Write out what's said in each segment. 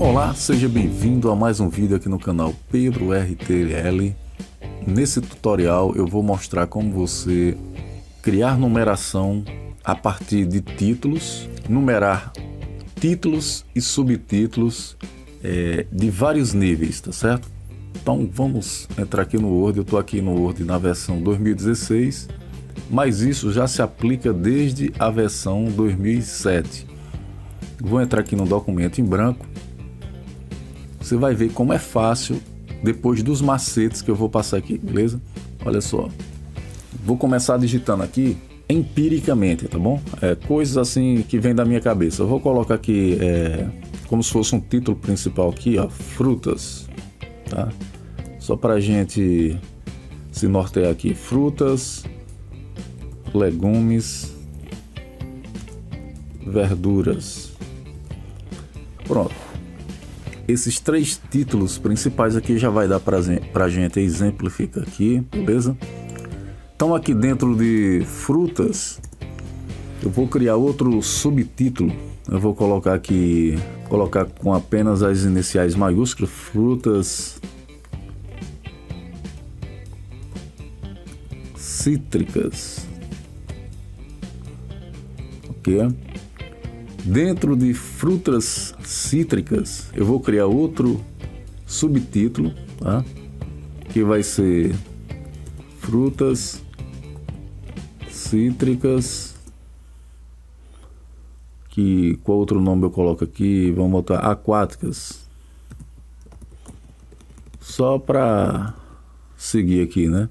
Olá, seja bem-vindo a mais um vídeo aqui no canal Pedro RTL. Nesse tutorial eu vou mostrar como você criar numeração a partir de títulos, numerar títulos e subtítulos é, de vários níveis, tá certo? Então vamos entrar aqui no Word, eu estou aqui no Word na versão 2016, mas isso já se aplica desde a versão 2007. Vou entrar aqui no documento em branco você vai ver como é fácil depois dos macetes que eu vou passar aqui, beleza? Olha só. Vou começar digitando aqui empiricamente, tá bom? É, coisas assim que vem da minha cabeça. Eu vou colocar aqui é, como se fosse um título principal aqui, ó, frutas, tá? Só para gente se nortear aqui, frutas, legumes, verduras. Pronto esses três títulos principais aqui já vai dar pra, a gente exemplificar aqui, beleza? Então aqui dentro de frutas, eu vou criar outro subtítulo. Eu vou colocar aqui, colocar com apenas as iniciais maiúsculas, frutas cítricas. OK? Dentro de frutas cítricas, eu vou criar outro subtítulo, tá? Que vai ser frutas cítricas. Que qual outro nome eu coloco aqui? Vamos botar aquáticas. Só para seguir aqui, né?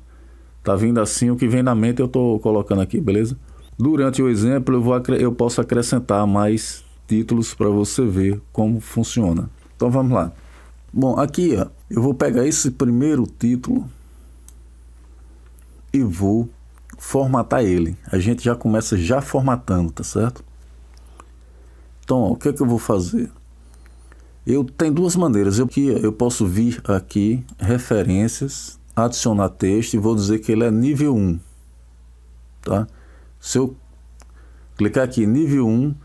Tá vindo assim o que vem na mente eu tô colocando aqui, beleza? Durante o exemplo, eu, vou, eu posso acrescentar mais títulos para você ver como funciona. Então vamos lá. Bom, aqui ó, eu vou pegar esse primeiro título e vou formatar ele. A gente já começa já formatando, tá certo? Então, ó, o que é que eu vou fazer? Eu tenho duas maneiras. Eu, que eu posso vir aqui, referências, adicionar texto e vou dizer que ele é nível 1. Tá? Se eu clicar aqui nível 1,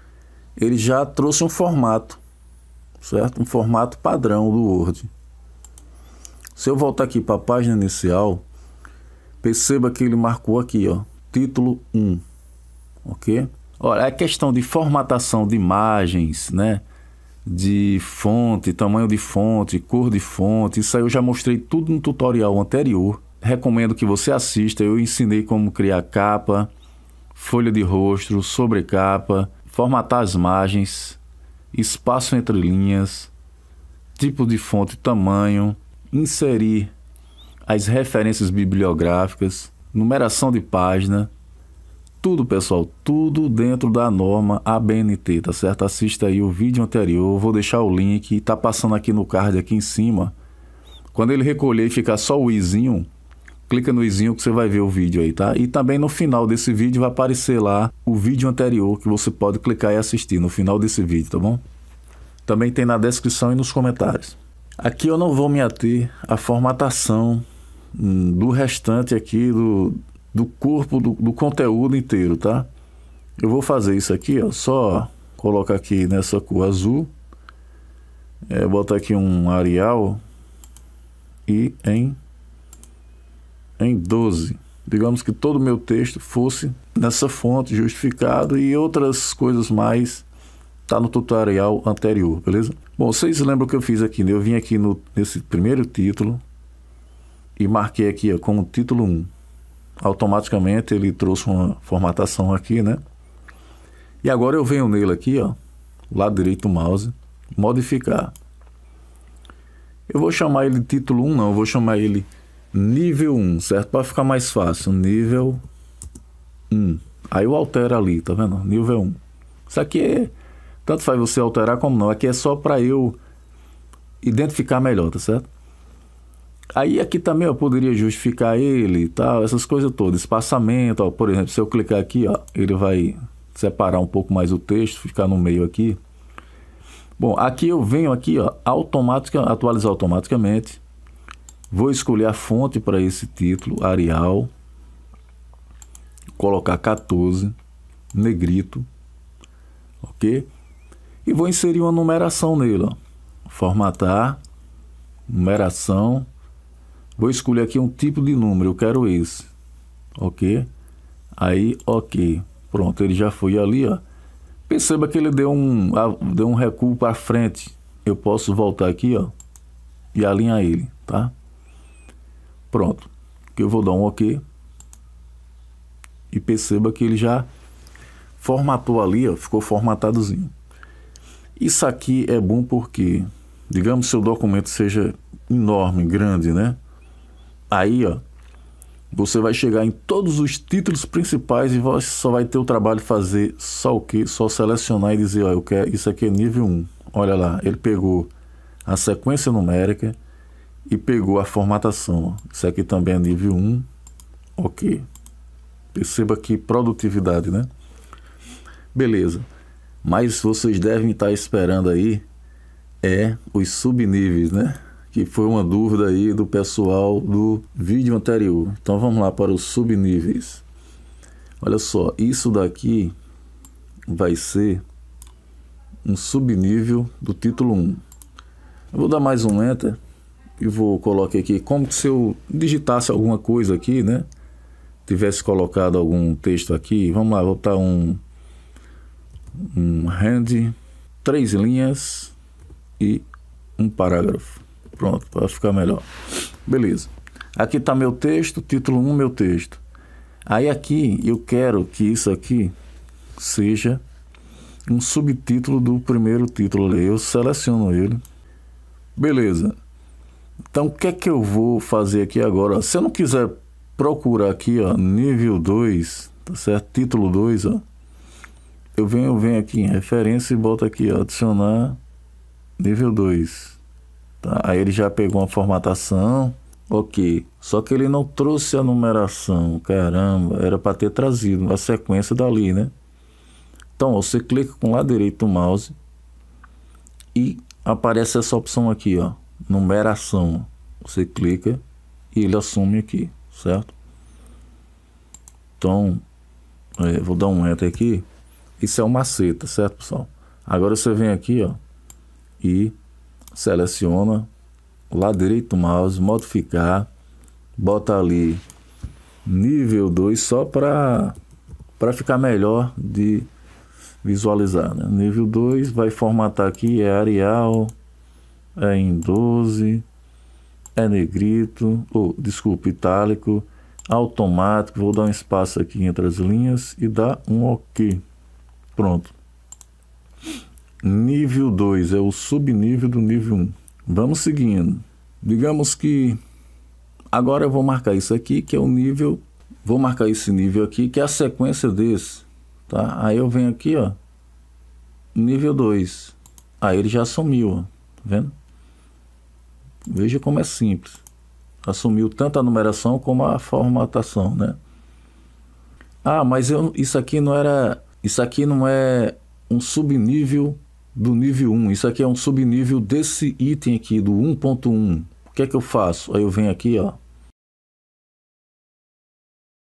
ele já trouxe um formato, certo? Um formato padrão do Word. Se eu voltar aqui para a página inicial, perceba que ele marcou aqui, ó, título 1. OK? Olha, a é questão de formatação de imagens, né? de fonte, tamanho de fonte, cor de fonte. Isso aí eu já mostrei tudo no tutorial anterior. Recomendo que você assista. Eu ensinei como criar capa, folha de rosto, sobrecapa, formatar as margens, espaço entre linhas, tipo de fonte, e tamanho, inserir as referências bibliográficas, numeração de página, tudo, pessoal, tudo dentro da norma ABNT, tá certo? Assista aí o vídeo anterior, vou deixar o link, tá passando aqui no card aqui em cima. Quando ele recolher e ficar só o izinho, clica no izinho que você vai ver o vídeo aí, tá? E também no final desse vídeo vai aparecer lá o vídeo anterior que você pode clicar e assistir no final desse vídeo, tá bom? Também tem na descrição e nos comentários. Aqui eu não vou me ater à formatação hum, do restante aqui do, do corpo do, do conteúdo inteiro, tá? Eu vou fazer isso aqui, ó, só colocar aqui nessa cor azul, é, botar aqui um Arial e em em 12. Digamos que todo o meu texto fosse nessa fonte justificado e outras coisas mais está no tutorial anterior, beleza? Bom, vocês lembram o que eu fiz aqui, né? Eu vim aqui no, nesse primeiro título e marquei aqui ó, como título 1. Automaticamente ele trouxe uma formatação aqui, né? E agora eu venho nele aqui, ó, lado direito do mouse, modificar. Eu vou chamar ele de título 1, não, eu vou chamar ele nível 1, certo? Para ficar mais fácil, nível 1. Aí eu altero ali, tá vendo? Nível 1. Isso aqui é... Tanto faz você alterar como não. Aqui é só para eu identificar melhor, tá certo? Aí aqui também eu poderia justificar ele e tal, essas coisas todas. Espaçamento, ó, por exemplo, se eu clicar aqui, ó, ele vai separar um pouco mais o texto, ficar no meio aqui. Bom, aqui eu venho aqui, ó, automatica, atualizar automaticamente. Vou escolher a fonte para esse título, Arial, colocar 14, negrito, ok? E vou inserir uma numeração nele, ó. formatar, numeração, vou escolher aqui um tipo de número, eu quero esse, ok? Aí, ok, pronto, ele já foi ali, ó. Perceba que ele deu um, deu um recuo para frente, eu posso voltar aqui, ó, e alinhar ele, tá? Pronto. Que eu vou dar um OK. E perceba que ele já formatou ali, ó, ficou formatadozinho. Isso aqui é bom porque, digamos, seu documento seja enorme, grande, né? Aí, ó, você vai chegar em todos os títulos principais e você só vai ter o trabalho de fazer só o que? Só selecionar e dizer, ó, eu quero, isso aqui é nível 1. Olha lá, ele pegou a sequência numérica, e pegou a formatação. Isso aqui também é nível 1. Ok. Perceba que produtividade, né? Beleza. Mas vocês devem estar esperando aí é os subníveis, né? Que foi uma dúvida aí do pessoal do vídeo anterior. Então vamos lá para os subníveis. Olha só, isso daqui vai ser um subnível do título 1. Eu vou dar mais um enter e vou colocar aqui como se eu digitasse alguma coisa aqui, né? Tivesse colocado algum texto aqui. Vamos lá, vou botar um um hand, três linhas e um parágrafo. Pronto, para ficar melhor. Beleza. Aqui está meu texto, título 1, um, meu texto. Aí aqui eu quero que isso aqui seja um subtítulo do primeiro título Eu seleciono ele. Beleza. Então, o que é que eu vou fazer aqui agora? Se eu não quiser procurar aqui, ó, nível 2, tá certo? Título 2, ó. Eu venho, eu venho aqui em referência e boto aqui, ó, adicionar nível 2. Tá? Aí ele já pegou uma formatação, ok. Só que ele não trouxe a numeração, caramba, era para ter trazido a sequência dali, né? Então, você clica com o lado direito do mouse e aparece essa opção aqui, ó numeração. Você clica e ele assume aqui, certo? Então, é, vou dar um enter aqui. Isso é uma seta certo, pessoal? Agora você vem aqui, ó, e seleciona lá direito o mouse, modificar, bota ali nível 2 só para para ficar melhor de visualizar, né? Nível 2 vai formatar aqui é Arial, é em 12, é negrito, ou desculpa, itálico, automático, vou dar um espaço aqui entre as linhas e dar um OK. Pronto. Nível 2 é o subnível do nível 1. Um. Vamos seguindo. Digamos que agora eu vou marcar isso aqui, que é o nível, vou marcar esse nível aqui, que é a sequência desse, tá? Aí eu venho aqui, ó, nível 2. Aí ele já sumiu, ó, tá vendo? Veja como é simples. Assumiu tanto a numeração como a formatação, né? Ah, mas eu, isso aqui não era, isso aqui não é um subnível do nível 1. Isso aqui é um subnível desse item aqui do 1.1. O que é que eu faço? Aí eu venho aqui, ó.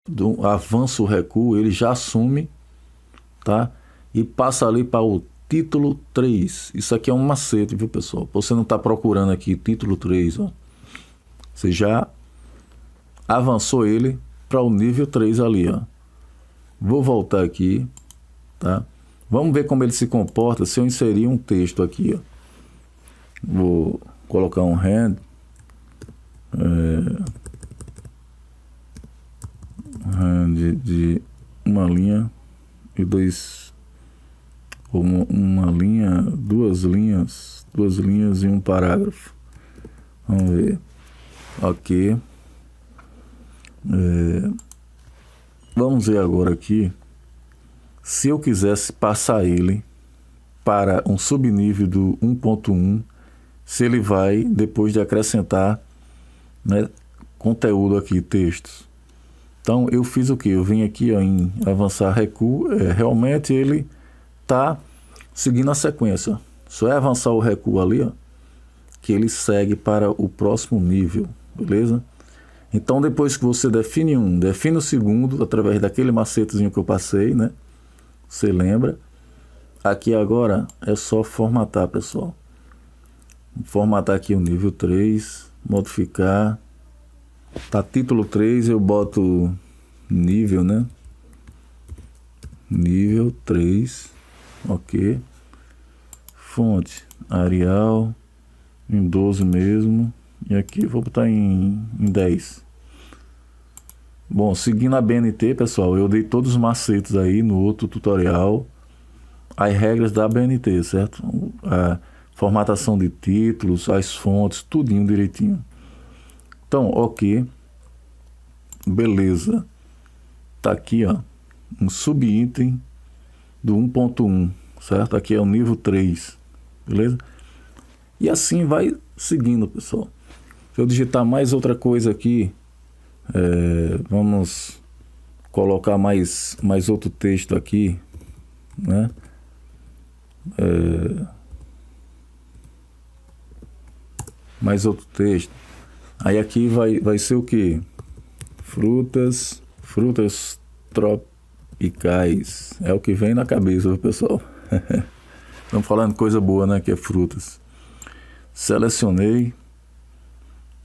Do avanço, recuo, ele já assume, tá? E passa ali para o Título 3. Isso aqui é um macete, viu, pessoal? Você não está procurando aqui título 3, ó. Você já avançou ele para o nível 3 ali, ó. Vou voltar aqui, tá? Vamos ver como ele se comporta se eu inserir um texto aqui, ó. Vou colocar um hand. É, hand de uma linha e dois uma, uma linha, duas linhas, duas linhas e um parágrafo. Vamos ver. Ok. É, vamos ver agora aqui. Se eu quisesse passar ele para um subnível do 1.1, se ele vai, depois de acrescentar né, conteúdo aqui, textos. Então, eu fiz o que? Eu vim aqui ó, em avançar recuo. É, realmente ele está seguindo a sequência. Só é avançar o recuo ali, ó, que ele segue para o próximo nível, beleza? Então, depois que você define um, define o segundo, através daquele macetezinho que eu passei, né? Você lembra? Aqui agora é só formatar, pessoal. Formatar aqui o nível 3, modificar. Tá título 3, eu boto nível, né? Nível 3 ok. Fonte, Arial, em 12 mesmo. E aqui vou botar em, em 10. Bom, seguindo a BNT, pessoal, eu dei todos os macetes aí no outro tutorial. As regras da BNT, certo? A formatação de títulos, as fontes, tudinho direitinho. Então, ok. Beleza. Tá aqui, ó. Um subitem do 1.1, certo? Aqui é o nível 3, beleza? E assim vai seguindo, pessoal. Se eu digitar mais outra coisa aqui, é, vamos colocar mais, mais outro texto aqui, né? É, mais outro texto. Aí aqui vai, vai ser o que? Frutas, frutas trop, e cais. É o que vem na cabeça, pessoal. Estamos falando coisa boa, né? Que é frutas. Selecionei.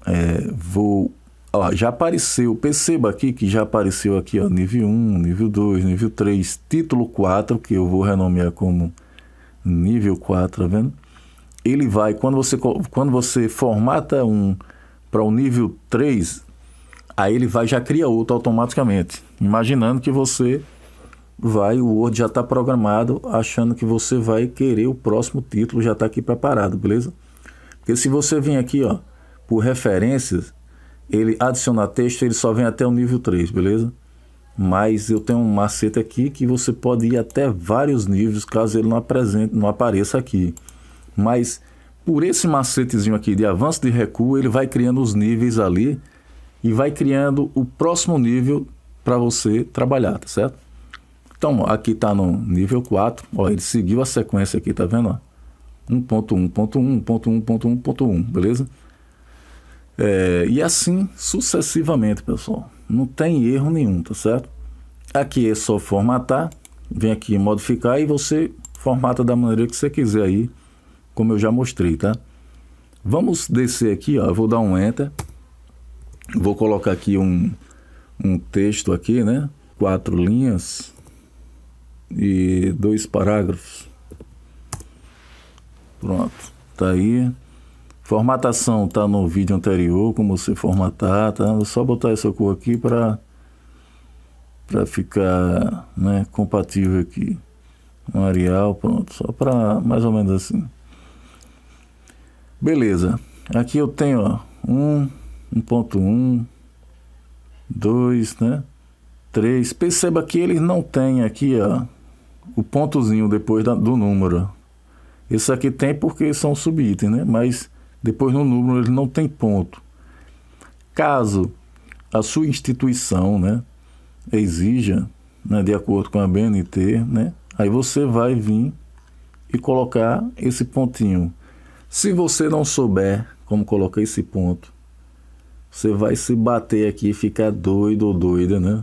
É, vou. Ó, já apareceu. Perceba aqui que já apareceu aqui, ó, nível 1, nível 2, nível 3, título 4, que eu vou renomear como nível 4, tá vendo? Ele vai, quando você, quando você formata um para o um nível 3, aí ele vai já cria outro automaticamente, imaginando que você vai, o Word já está programado, achando que você vai querer o próximo título, já está aqui preparado, beleza? Porque se você vir aqui, ó, por referências, ele adiciona texto, ele só vem até o nível 3, beleza? Mas eu tenho um macete aqui que você pode ir até vários níveis, caso ele não apresente, não apareça aqui. Mas por esse macetezinho aqui de avanço de recuo, ele vai criando os níveis ali e vai criando o próximo nível para você trabalhar, tá certo? Então, aqui está no nível 4. Ó, ele seguiu a sequência aqui, tá vendo? 1.1.1, beleza? É, e assim sucessivamente, pessoal. Não tem erro nenhum, tá certo? Aqui é só formatar. Vem aqui em modificar e você formata da maneira que você quiser aí, como eu já mostrei, tá? Vamos descer aqui, ó. Eu vou dar um Enter. Vou colocar aqui um, um texto aqui, né? Quatro linhas e dois parágrafos. Pronto, tá aí. Formatação tá no vídeo anterior, como você formatar, tá? Vou só botar essa cor aqui para para ficar, né, compatível aqui. Um Arial, pronto, só para mais ou menos assim. Beleza. Aqui eu tenho, ó, 1, 1.1, 2, né? 3. Perceba que eles não têm aqui, ó, o pontozinho depois da, do número. Esse aqui tem porque são subitem, né? Mas depois no número ele não tem ponto. Caso a sua instituição, né, exija, né, de acordo com a BNT, né, aí você vai vir e colocar esse pontinho. Se você não souber como colocar esse ponto, você vai se bater aqui e ficar doido ou doida, né?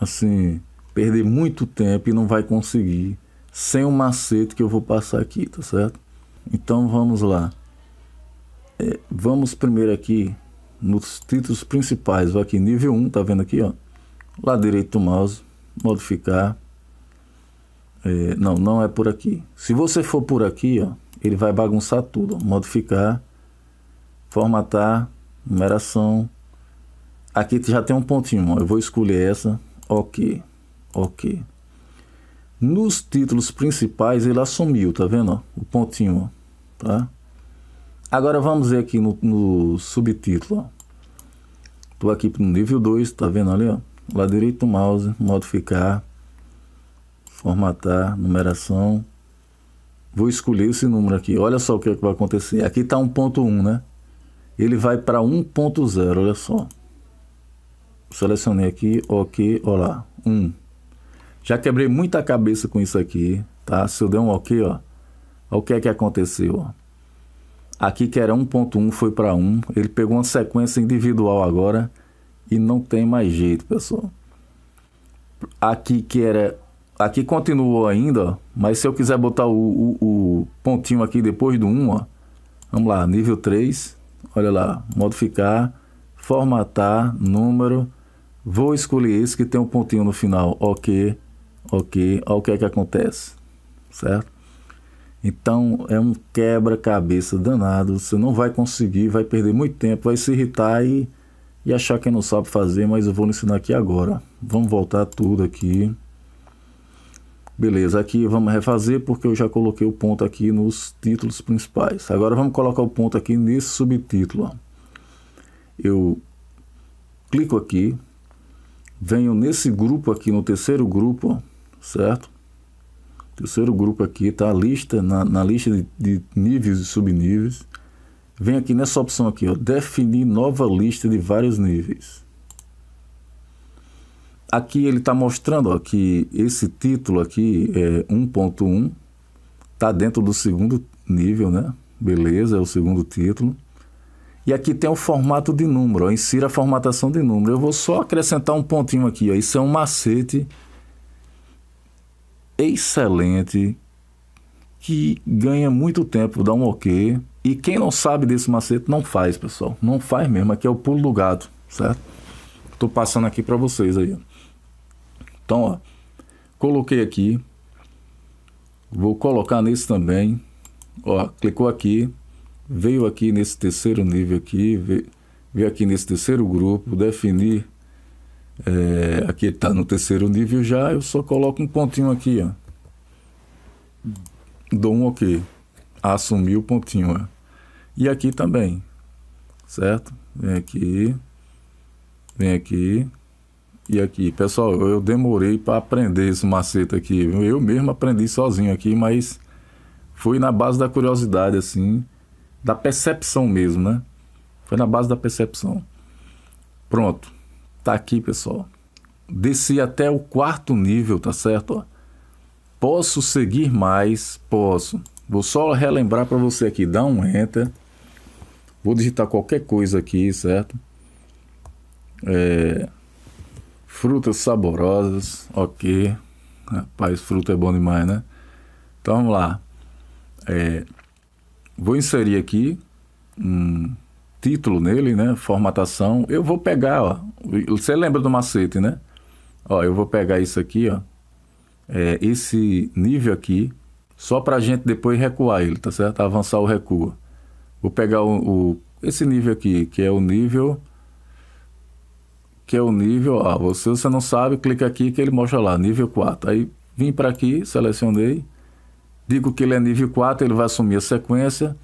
Assim, perder muito tempo e não vai conseguir sem o macete que eu vou passar aqui, tá certo? Então vamos lá. É, vamos primeiro aqui nos títulos principais, aqui nível 1, tá vendo aqui, ó? Lá direito do mouse, modificar. É, não, não é por aqui. Se você for por aqui, ó, ele vai bagunçar tudo. Ó. Modificar, formatar, numeração. Aqui já tem um pontinho, ó. Eu vou escolher essa, ok. Ok. Nos títulos principais ele assumiu, tá vendo? o pontinho, tá? Agora vamos ver aqui no, no subtítulo, Estou Tô aqui no nível 2, tá vendo ali, ó? Lá direito mouse, modificar, formatar, numeração. Vou escolher esse número aqui. Olha só o que, é que vai acontecer. Aqui tá 1.1, né? Ele vai para 1.0, olha só. Selecionei aqui, ok, olha lá, 1. Já quebrei muita cabeça com isso aqui, tá? Se eu der um ok, ó. o que é que aconteceu, ó. Aqui que era 1.1 foi para 1, ele pegou uma sequência individual agora e não tem mais jeito, pessoal. Aqui que era aqui continuou ainda, ó, mas se eu quiser botar o, o, o, pontinho aqui depois do 1, ó, vamos lá, nível 3, olha lá, modificar, formatar, número, vou escolher esse que tem um pontinho no final, ok, Ok, olha o que é que acontece, certo? Então é um quebra-cabeça danado, você não vai conseguir, vai perder muito tempo, vai se irritar e, e achar que não sabe fazer, mas eu vou ensinar aqui agora. Vamos voltar tudo aqui. Beleza, aqui vamos refazer porque eu já coloquei o ponto aqui nos títulos principais. Agora vamos colocar o ponto aqui nesse subtítulo. Eu clico aqui, venho nesse grupo aqui, no terceiro grupo, ó certo? Terceiro grupo aqui tá a lista, na, na lista de, de, níveis e subníveis. Vem aqui nessa opção aqui, ó, definir nova lista de vários níveis. Aqui ele está mostrando ó, que esse título aqui é 1.1, tá dentro do segundo nível, né? Beleza, é o segundo título. E aqui tem o formato de número, ó, insira a formatação de número. Eu vou só acrescentar um pontinho aqui, ó, isso é um macete excelente que ganha muito tempo, dá um ok. E quem não sabe desse macete não faz, pessoal. Não faz mesmo. Aqui é o pulo do gato, certo? Tô passando aqui para vocês aí. Então, ó, coloquei aqui. Vou colocar nesse também. Ó, clicou aqui, veio aqui nesse terceiro nível aqui, veio, veio aqui nesse terceiro grupo, definir é, aqui está no terceiro nível já, eu só coloco um pontinho aqui, ó. Dou um OK. assumi o pontinho, ó. E aqui também, certo? Vem aqui, vem aqui e aqui. Pessoal, eu demorei para aprender esse macete aqui. Eu mesmo aprendi sozinho aqui, mas foi na base da curiosidade, assim, da percepção mesmo, né? Foi na base da percepção. Pronto. Tá aqui, pessoal. Desci até o quarto nível, tá certo? Posso seguir mais? Posso. Vou só relembrar para você aqui. Dá um Enter. Vou digitar qualquer coisa aqui, certo? É... Frutas saborosas. Ok. Rapaz, fruta é bom demais, né? Então vamos lá. É... Vou inserir aqui um título nele, né? Formatação. Eu vou pegar, ó. Você lembra do macete, né? Ó, eu vou pegar isso aqui, ó. É, esse nível aqui, só para gente depois recuar ele, tá certo? Avançar o recuo. Vou pegar o, o, esse nível aqui, que é o nível que é o nível, ó, você, você não sabe, clica aqui que ele mostra lá, nível 4. Aí vim para aqui, selecionei, digo que ele é nível 4, ele vai assumir a sequência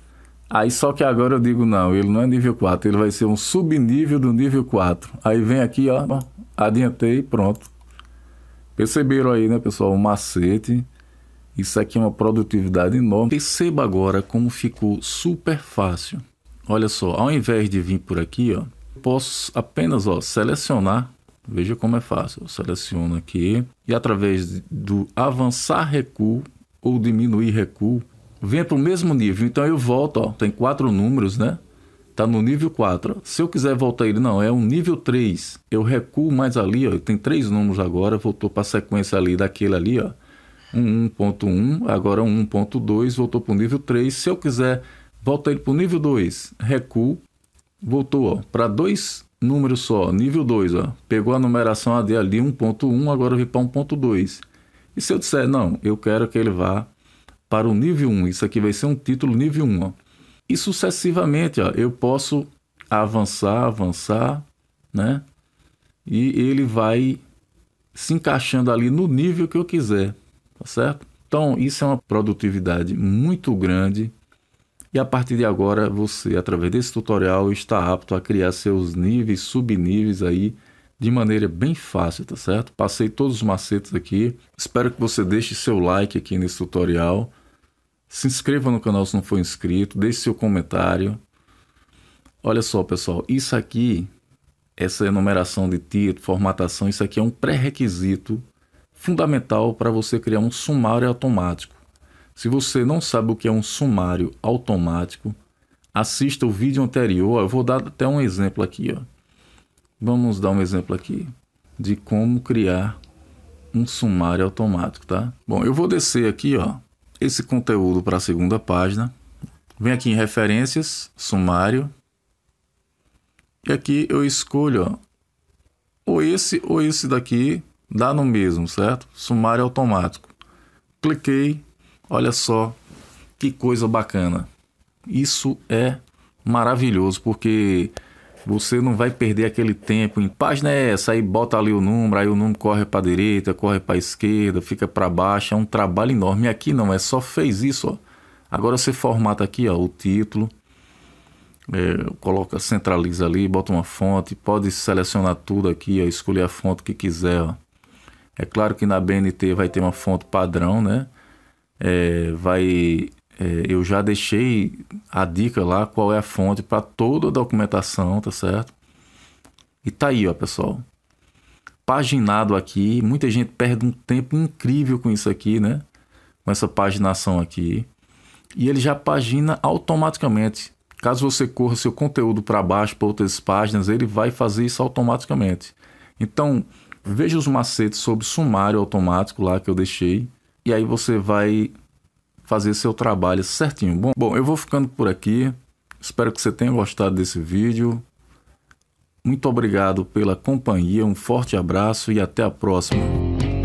Aí só que agora eu digo, não, ele não é nível 4, ele vai ser um subnível do nível 4. Aí vem aqui, ó, adiantei, pronto. Perceberam aí, né, pessoal, o macete. Isso aqui é uma produtividade enorme. Perceba agora como ficou super fácil. Olha só, ao invés de vir por aqui, ó, posso apenas ó, selecionar. Veja como é fácil. Eu seleciono aqui e através do avançar recuo ou diminuir recuo, venha para o mesmo nível. Então eu volto, ó, tem quatro números, né? Está no nível 4. Se eu quiser voltar ele, não, é um nível 3. Eu recuo mais ali, ó, tem três números agora, voltou para a sequência ali daquele ali, ó. 1.1, agora 1.2, voltou para o nível 3. Se eu quiser voltar ele para o nível 2, recuo, voltou para dois números só, nível 2, ó. Pegou a numeração AD ali, 1.1, agora eu para 1.2. E se eu disser, não, eu quero que ele vá para o nível 1. Isso aqui vai ser um título nível 1. Ó. E sucessivamente, ó, eu posso avançar, avançar, né? E ele vai se encaixando ali no nível que eu quiser, tá certo? Então, isso é uma produtividade muito grande. E a partir de agora, você, através desse tutorial, está apto a criar seus níveis, subníveis aí de maneira bem fácil, tá certo? Passei todos os macetes aqui. Espero que você deixe seu like aqui nesse tutorial. Se inscreva no canal se não for inscrito, deixe seu comentário. Olha só, pessoal, isso aqui, essa enumeração de título, formatação, isso aqui é um pré-requisito fundamental para você criar um sumário automático. Se você não sabe o que é um sumário automático, assista o vídeo anterior. Eu vou dar até um exemplo aqui. Ó. Vamos dar um exemplo aqui de como criar um sumário automático, tá? Bom, eu vou descer aqui, ó, esse conteúdo para a segunda página. vem aqui em referências, sumário. E aqui eu escolho ó, ou esse ou esse daqui, dá no mesmo, certo? Sumário automático. Cliquei, olha só que coisa bacana. Isso é maravilhoso porque você não vai perder aquele tempo em página é essa, aí bota ali o número, aí o número corre para a direita, corre para a esquerda, fica para baixo, é um trabalho enorme. E aqui não, é só fez isso, ó. Agora você formata aqui ó, o título, é, coloca, centraliza ali, bota uma fonte, pode selecionar tudo aqui, ó, escolher a fonte que quiser. Ó. É claro que na BNT vai ter uma fonte padrão, né? É, vai é, eu já deixei a dica lá qual é a fonte para toda a documentação, tá certo? E tá aí, ó, pessoal. Paginado aqui, muita gente perde um tempo incrível com isso aqui, né? Com essa paginação aqui. E ele já pagina automaticamente. Caso você corra seu conteúdo para baixo para outras páginas, ele vai fazer isso automaticamente. Então, veja os macetes sobre sumário automático lá que eu deixei. E aí você vai fazer seu trabalho certinho. Bom, bom, eu vou ficando por aqui. Espero que você tenha gostado desse vídeo. Muito obrigado pela companhia, um forte abraço e até a próxima.